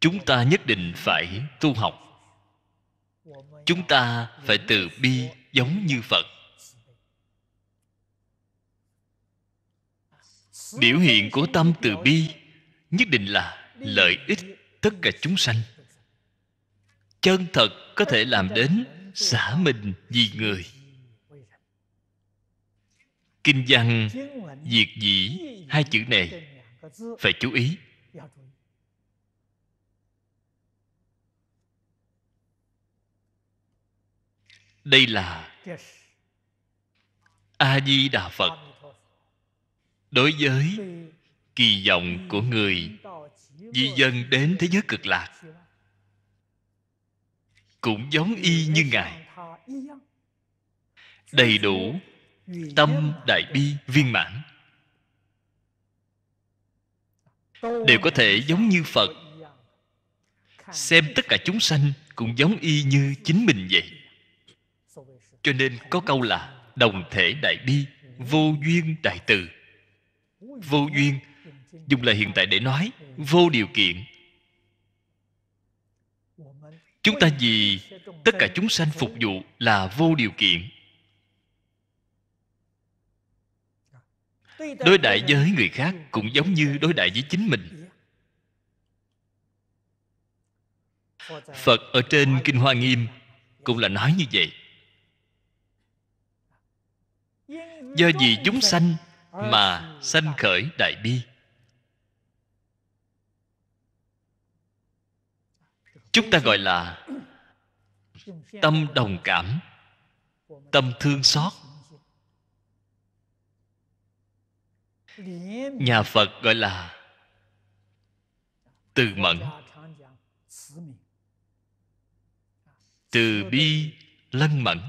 chúng ta nhất định phải tu học chúng ta phải từ bi giống như phật biểu hiện của tâm từ bi nhất định là lợi ích tất cả chúng sanh chân thật có thể làm đến xả mình vì người kinh văn diệt dĩ hai chữ này phải chú ý đây là a di đà phật đối với kỳ vọng của người di dân đến thế giới cực lạc cũng giống y như ngài đầy đủ tâm đại bi viên mãn đều có thể giống như phật xem tất cả chúng sanh cũng giống y như chính mình vậy cho nên có câu là đồng thể đại bi vô duyên đại từ vô duyên dùng là hiện tại để nói vô điều kiện chúng ta vì tất cả chúng sanh phục vụ là vô điều kiện đối đại với người khác cũng giống như đối đại với chính mình phật ở trên kinh hoa nghiêm cũng là nói như vậy do vì chúng sanh mà sanh khởi đại bi chúng ta gọi là tâm đồng cảm tâm thương xót nhà phật gọi là từ mẫn từ bi lân mẫn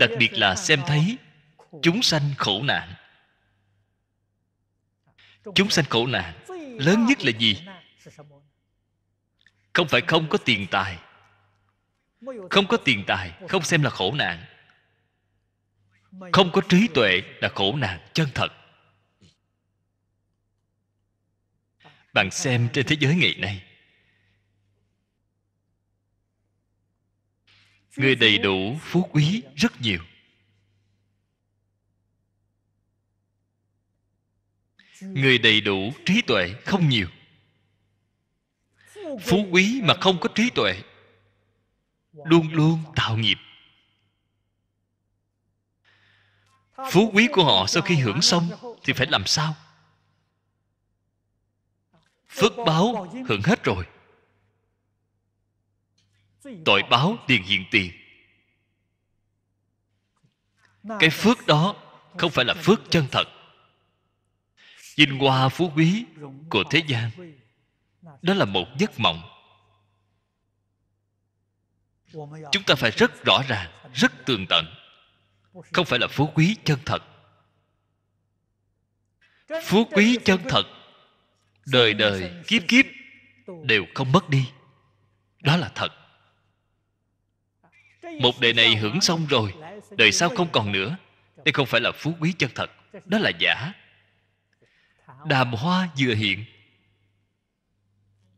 đặc biệt là xem thấy chúng sanh khổ nạn chúng sanh khổ nạn lớn nhất là gì không phải không có tiền tài không có tiền tài không xem là khổ nạn không có trí tuệ là khổ nạn chân thật bạn xem trên thế giới ngày nay người đầy đủ phú quý rất nhiều người đầy đủ trí tuệ không nhiều phú quý mà không có trí tuệ luôn luôn tạo nghiệp phú quý của họ sau khi hưởng xong thì phải làm sao phước báo hưởng hết rồi tội báo tiền hiện tiền cái phước đó không phải là phước chân thật vinh hoa phú quý của thế gian đó là một giấc mộng chúng ta phải rất rõ ràng rất tường tận không phải là phú quý chân thật phú quý chân thật đời đời kiếp kiếp đều không mất đi đó là thật một đời này hưởng xong rồi đời sau không còn nữa đây không phải là phú quý chân thật đó là giả đàm hoa vừa hiện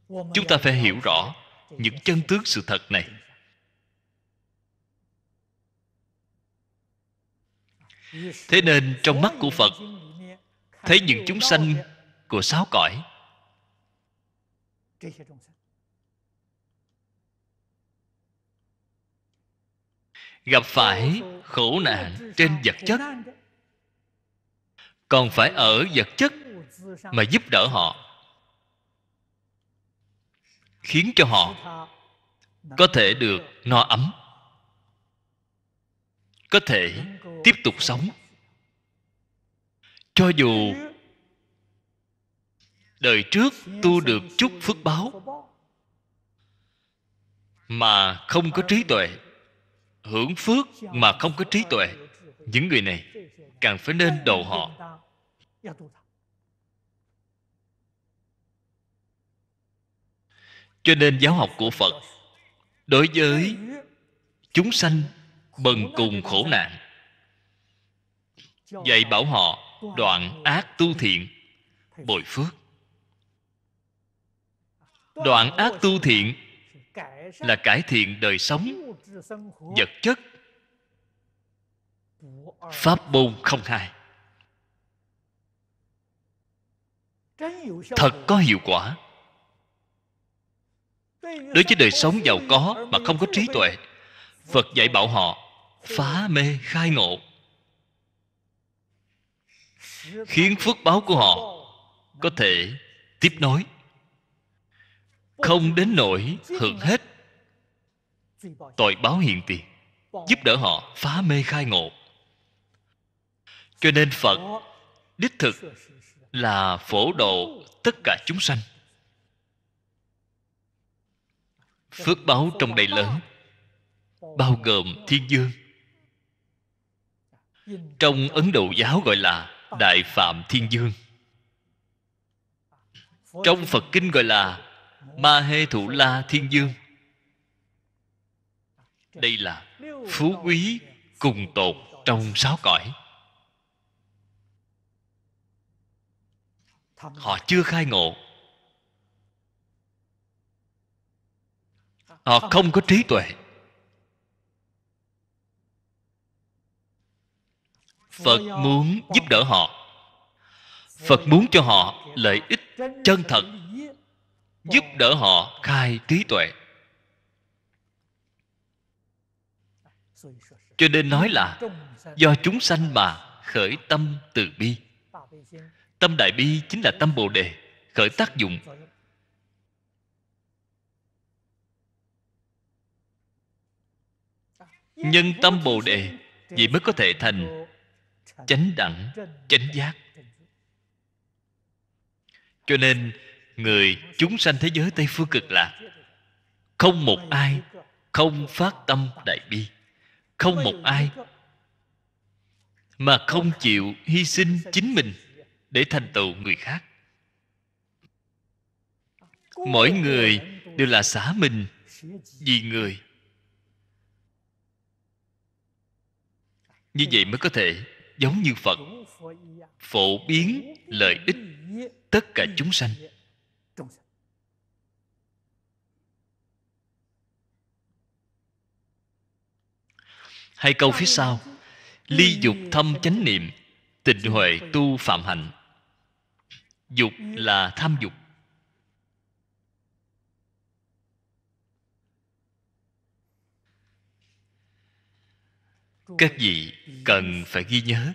chúng ta phải hiểu rõ những chân tướng sự thật này thế nên trong mắt của phật thấy những chúng sanh của sáu cõi gặp phải khổ nạn trên vật chất còn phải ở vật chất mà giúp đỡ họ khiến cho họ có thể được no ấm có thể tiếp tục sống cho dù đời trước tu được chút phước báo mà không có trí tuệ hưởng phước mà không có trí tuệ những người này càng phải nên độ họ cho nên giáo học của phật đối với chúng sanh bần cùng khổ nạn dạy bảo họ đoạn ác tu thiện bồi phước đoạn ác tu thiện là cải thiện đời sống vật chất pháp môn không hai thật có hiệu quả đối với đời sống giàu có mà không có trí tuệ phật dạy bảo họ phá mê khai ngộ khiến phước báo của họ có thể tiếp nối không đến nỗi hưởng hết tội báo hiện tiền giúp đỡ họ phá mê khai ngộ cho nên phật đích thực là phổ độ tất cả chúng sanh phước báo trong đầy lớn bao gồm thiên dương trong ấn độ giáo gọi là đại phạm thiên dương trong phật kinh gọi là ma hê thủ la thiên dương đây là phú quý cùng tồn trong sáu cõi họ chưa khai ngộ họ không có trí tuệ phật muốn giúp đỡ họ phật muốn cho họ lợi ích chân thật giúp đỡ họ khai trí tuệ cho nên nói là do chúng sanh mà khởi tâm từ bi tâm đại bi chính là tâm bồ đề khởi tác dụng nhân tâm bồ đề vì mới có thể thành chánh đẳng chánh giác cho nên người chúng sanh thế giới tây phương cực lạc không một ai không phát tâm đại bi không một ai mà không chịu hy sinh chính mình để thành tựu người khác mỗi người đều là xả mình vì người như vậy mới có thể giống như phật phổ biến lợi ích tất cả chúng sanh Hai câu phía sau Ly dục thâm chánh niệm Tịnh huệ tu phạm hạnh Dục là tham dục Các vị cần phải ghi nhớ